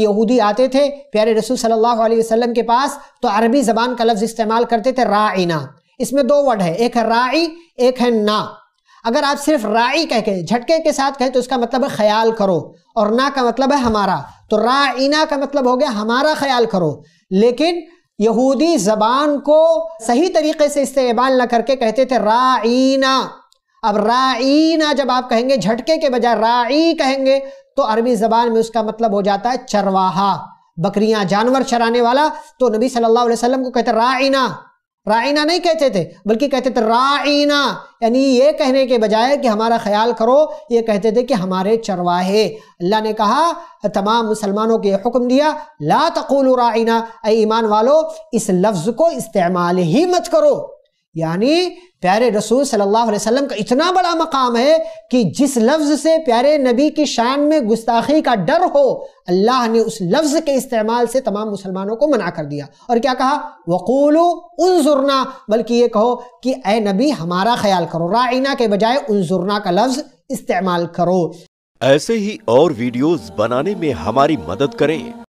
यहूदी आते थे प्यारे रसूल सल्लल्लाहु अलैहि वसल्लम के पास तो अरबी ज़बान का लफ्ज़ इस्तेमाल करते थे राइना इसमें दो वर्ड है एक है राई एक है ना अगर आप सिर्फ राई कह के झटके के साथ कहें तो इसका मतलब है ख्याल करो और ना का मतलब है हमारा तो राइना का मतलब हो गया हमारा ख्याल करो लेकिन यहूदी ज़बान को सही तरीके से इस्तेमाल ना करके कहते थे राइना अब राइना जब आप कहेंगे झटके के बजाय राई कहेंगे तो अरबी जबान में उसका मतलब हो जाता है चरवाहा बकरियां जानवर चराने वाला तो नबी सल्लल्लाहु अलैहि वसल्लम को कहते राइना राइना नहीं कहते थे बल्कि कहते थे राइना यानी ये कहने के बजाय कि हमारा ख्याल करो ये कहते थे कि हमारे चरवाहे अल्लाह ने कहा तमाम मुसलमानों के हुक्म दिया ला तकूल राइना ऐ ईमान वालो इस लफ्ज़ को इस्तेमाल ही मत करो यानी प्यारे रसूल सल्लल्लाहु अलैहि वसल्लम का इतना बड़ा मकाम है कि जिस लफ्ज़ से प्यारे नबी की शान में गुस्ताखी का डर हो अल्लाह ने उस लफ्ज़ के इस्तेमाल से तमाम मुसलमानों को मना कर दिया और क्या कहा वकूलो उनजुरना बल्कि ये कहो कि ए नबी हमारा ख्याल करो राइना के बजाय उनजुरना का लफ्ज़ इस्तेमाल करो ऐसे ही और वीडियोज़ बनाने में हमारी मदद करें